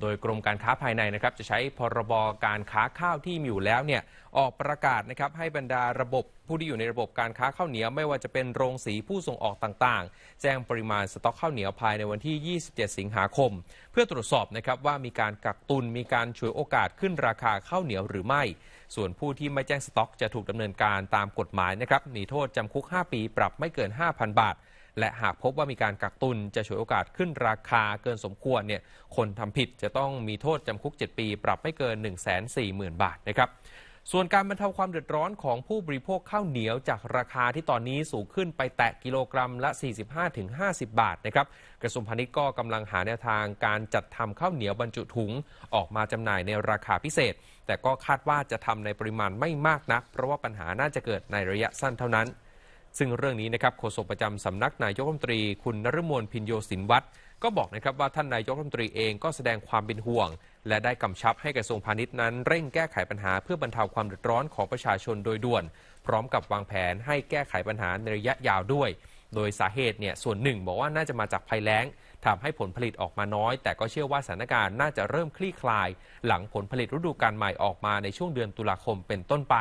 โดยกรมการค้าภายในนะครับจะใช้พรบการค้าข้าวที่มีอยู่แล้วเนี่ยออกประกาศนะครับให้บรรดาระบบผู้ที่อยู่ในระบบการค้าข้าวเหนียวไม่ว่าจะเป็นโรงสีผู้ส่งออกต่างๆแจ้งปริมาณสต็อกข้าวเหนียวภายในวันที่ 27 สิงหาคม เพื่อตรวจสอบนะครับว่ามีการกักตุนมีการ่วยโอกาสขึ้นราคาข้าวเหนียวหรือไม่ ส่วนผู้ที่ไม่แจ้งสต็อกจะถูกดำเนินการตามกฎหมายนะครับมีโทษจำคุก 5 ปี ปรับไม่เกิน 5,000 บาทและหากพบว่ามีการกักตุน จะฉวยโอกาสขึ้นราคาเกินสมควรเนี่ยคนทำผิดจะต้องมีโทษจำคุก 7 ปีปรับไม่เกิน 1 4 0 0 0 0 บาทนะครับส่วนการบรรเทาความเดือดร้อนของผู้บริโภคข้าวเหนียวจากราคาที่ตอนนี้สูงขึ้นไปแตะกิโลกรัมละ 45-50 บาทนะครับกระทรวงพาณิชย์ก็กำลังหาแนวทางการจัดทำข้าวเหนียวบรรจุถุงออกมาจำหน่ายในราคาพิเศษ แต่ก็คาดว่าจะทำในปริมาณไม่มากนัก เพราะว่าปัญหาน่าจะเกิดในระยะสั้นเท่านั้นซึ่งเรื่องนี้นะครับโฆษกประจำสำนักนายกรัฐมนตรี คุณนรมนพินโยสินวัตรก็บอกนะครับว่าท่านนายกรัฐมนตรีเองก็แสดงความเป็นห่วง และได้กำชับให้กระทรวงพาณิชย์นั้น เร่งแก้ไขปัญหาเพื่อบรรเทาความเดือดร้อนของประชาชนโดยด่วน พร้อมกับวางแผนให้แก้ไขปัญหาในระยะยาวด้วย โดยสาเหตุเนี่ยส่วนหนึ่ง บอกว่าน่าจะมาจากภัยแล้งทำให้ผลผลิตออกมาน้อย แต่ก็เชื่อว่าสถานการณ์น่าจะเริ่มคลี่คลาย หลังผลผลิตฤดูกาลใหม่ออกมาในช่วงเดือนตุลาคมเป็นต้นไป